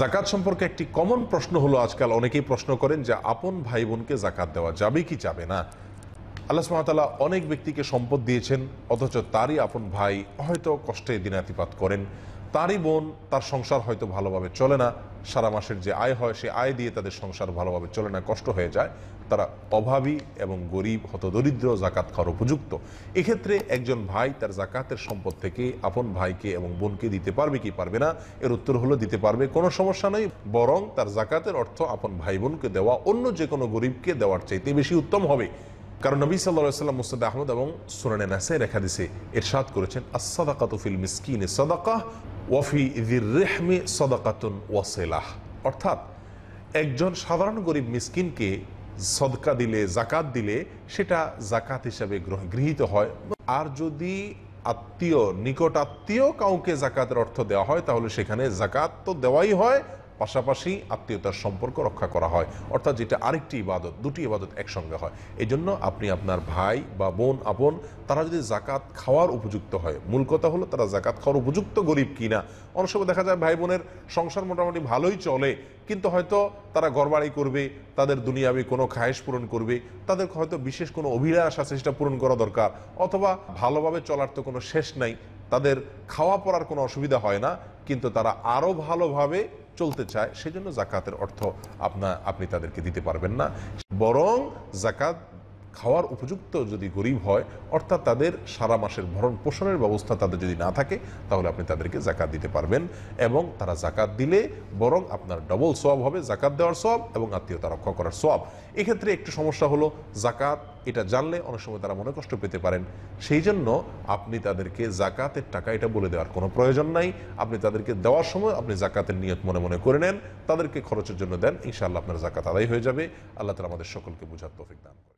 জাকাত সম্পর্কে একটি কমন প্রশ্ন হলো আজকাল অনেকেই প্রশ্ন করেন যে আপন ভাই বোনকে জাকাত দেওয়া যাবে কি যাবে না আল্লাহ সুহামতাল্লাহ অনেক ব্যক্তিকে সম্পদ দিয়েছেন অথচ তারই আপন ভাই হয়তো কষ্টে দিনাতিপাত করেন তারই বোন তার সংসার হয়তো ভালোভাবে চলে না সারা মাসের যে আয় হয় সে আয় দিয়ে তাদের সংসার ভালোভাবে চলে না কষ্ট হয়ে যায় তারা অভাবী এবং গরিব হতদরিদ্র জাকাত খাওয়ার উপযুক্ত এক্ষেত্রে একজন ভাই তার জাকাতের সম্পদ থেকে আপন ভাইকে এবং বোনকে দিতে পারবে কি পারবে না এর উত্তর হলো দিতে পারবে কোনো সমস্যা নেই বরং তার জাকাতের অর্থ আপন ভাই বোনকে দেওয়া অন্য যে কোনো গরিবকে দেওয়ার চাইতে বেশি উত্তম হবে কারণ নবী সাল্লা সাল্লাম মুস্তাদ আহমদ এবং সুরানে নাসাই রেখা দিছে এরশাদ করেছেন আসাদাকাতুফিল মিসকিন সদাকাহ ওয়াফি ইদির রেহমে সদাকাতুন ওয়াসেলাহ অর্থাৎ একজন সাধারণ গরিব মিসকিনকে সদকা দিলে জাকাত দিলে সেটা জাকাত হিসাবে গৃহীত হয় আর যদি আত্মীয় নিকট আত্মীয় কাউকে জাকাতের অর্থ দেওয়া হয় তাহলে সেখানে জাকাত তো দেওয়াই হয় পাশাপাশি আত্মীয়তার সম্পর্ক রক্ষা করা হয় অর্থাৎ যেটা আরেকটি ইবাদত দুটি ইবাদত একসঙ্গে হয় এই জন্য আপনি আপনার ভাই বা বোন আপন তারা যদি জাকাত খাওয়ার উপযুক্ত হয় মূল কথা হলো তারা জাকাত খাওয়ার উপযুক্ত গরিব কিনা অনেক সময় দেখা যায় ভাই বোনের সংসার মোটামুটি ভালোই চলে কিন্তু হয়তো তারা গড়বাড়ি করবে তাদের দুনিয়াবি কোনো খায়েশ পূরণ করবে তাদের হয়তো বিশেষ কোনো অভিলাষ আছে সেটা পূরণ করা দরকার অথবা ভালোভাবে চলার তো কোনো শেষ নাই তাদের খাওয়া পড়ার কোনো অসুবিধা হয় না কিন্তু তারা আরও ভালোভাবে চলতে চায় সেজন্য জাকাতের অর্থ আপনা আপনি তাদেরকে দিতে পারবেন না বরং জাকাত খাওয়ার উপযুক্ত যদি গরিব হয় অর্থাৎ তাদের সারা মাসের ভরণ পোষণের ব্যবস্থা তাদের যদি না থাকে তাহলে আপনি তাদেরকে জাকাত দিতে পারবেন এবং তারা জাকাত দিলে বরং আপনার ডবল সোয়াব হবে জাকাত দেওয়ার সোয়াব এবং আত্মীয়তা রক্ষা করার সোয়াব এক্ষেত্রে একটু সমস্যা হলো জাকাত এটা জানলে অনেক সময় তারা মনে কষ্ট পেতে পারেন সেই জন্য আপনি তাদেরকে জাকাতের টাকা এটা বলে দেওয়ার কোনো প্রয়োজন নাই আপনি তাদেরকে দেওয়ার সময় আপনি জাকাতের নিয়ত মনে মনে করে নেন তাদেরকে খরচের জন্য দেন ইনশাআল্লাহ আপনার জাকাত আদায় হয়ে যাবে আল্লাহ তালা আমাদের সকলকে বোঝার তফিক দান করে